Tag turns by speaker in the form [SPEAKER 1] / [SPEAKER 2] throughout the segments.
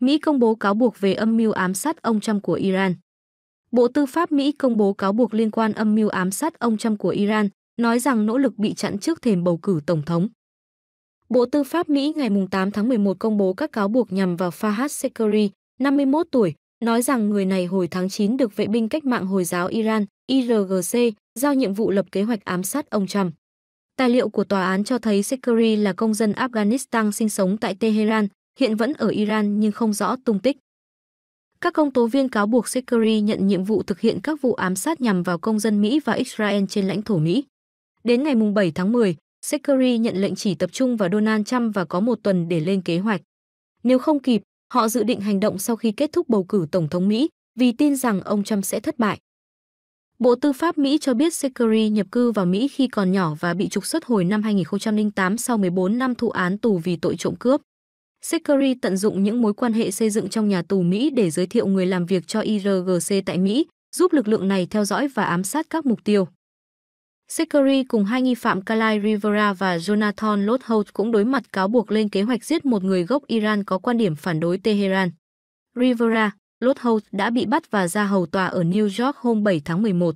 [SPEAKER 1] Mỹ công bố cáo buộc về âm mưu ám sát ông Trump của Iran. Bộ Tư pháp Mỹ công bố cáo buộc liên quan âm mưu ám sát ông Trump của Iran, nói rằng nỗ lực bị chặn trước thềm bầu cử tổng thống. Bộ Tư pháp Mỹ ngày 8 tháng 11 công bố các cáo buộc nhằm vào Fahad Sekeri, 51 tuổi, nói rằng người này hồi tháng 9 được vệ binh cách mạng Hồi giáo Iran, IRGC, giao nhiệm vụ lập kế hoạch ám sát ông Trump. Tài liệu của tòa án cho thấy Sekeri là công dân Afghanistan sinh sống tại Tehran, hiện vẫn ở Iran nhưng không rõ tung tích. Các công tố viên cáo buộc Sekeri nhận nhiệm vụ thực hiện các vụ ám sát nhằm vào công dân Mỹ và Israel trên lãnh thổ Mỹ. Đến ngày 7 tháng 10, Sekeri nhận lệnh chỉ tập trung vào Donald Trump và có một tuần để lên kế hoạch. Nếu không kịp, họ dự định hành động sau khi kết thúc bầu cử Tổng thống Mỹ vì tin rằng ông Trump sẽ thất bại. Bộ Tư pháp Mỹ cho biết Sekeri nhập cư vào Mỹ khi còn nhỏ và bị trục xuất hồi năm 2008 sau 14 năm thụ án tù vì tội trộm cướp. Seckery tận dụng những mối quan hệ xây dựng trong nhà tù Mỹ để giới thiệu người làm việc cho IRGC tại Mỹ, giúp lực lượng này theo dõi và ám sát các mục tiêu. Seckery cùng hai nghi phạm Kalai Rivera và Jonathan Lotholt cũng đối mặt cáo buộc lên kế hoạch giết một người gốc Iran có quan điểm phản đối Tehran. Rivera, Lotholt đã bị bắt và ra hầu tòa ở New York hôm 7 tháng 11.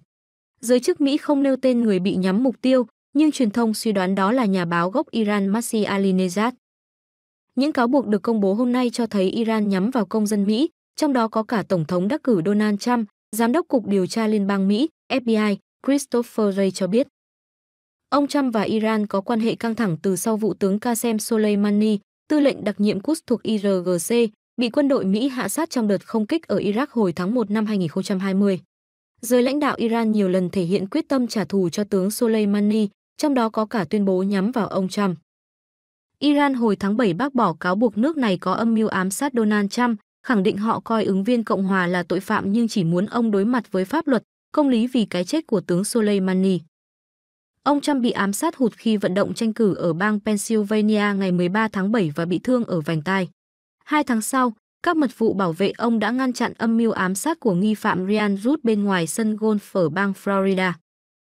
[SPEAKER 1] Giới chức Mỹ không nêu tên người bị nhắm mục tiêu, nhưng truyền thông suy đoán đó là nhà báo gốc Iran Masih Ali những cáo buộc được công bố hôm nay cho thấy Iran nhắm vào công dân Mỹ, trong đó có cả Tổng thống đắc cử Donald Trump, Giám đốc Cục Điều tra Liên bang Mỹ, FBI, Christopher Wray cho biết. Ông Trump và Iran có quan hệ căng thẳng từ sau vụ tướng Qasem Soleimani, tư lệnh đặc nhiệm Quds thuộc IRGC, bị quân đội Mỹ hạ sát trong đợt không kích ở Iraq hồi tháng 1 năm 2020. Giới lãnh đạo Iran nhiều lần thể hiện quyết tâm trả thù cho tướng Soleimani, trong đó có cả tuyên bố nhắm vào ông Trump. Iran hồi tháng 7 bác bỏ cáo buộc nước này có âm mưu ám sát Donald Trump, khẳng định họ coi ứng viên Cộng hòa là tội phạm nhưng chỉ muốn ông đối mặt với pháp luật, công lý vì cái chết của tướng Soleimani. Ông Trump bị ám sát hụt khi vận động tranh cử ở bang Pennsylvania ngày 13 tháng 7 và bị thương ở vành tai. Hai tháng sau, các mật vụ bảo vệ ông đã ngăn chặn âm mưu ám sát của nghi phạm Ryan Root bên ngoài sân golf ở bang Florida.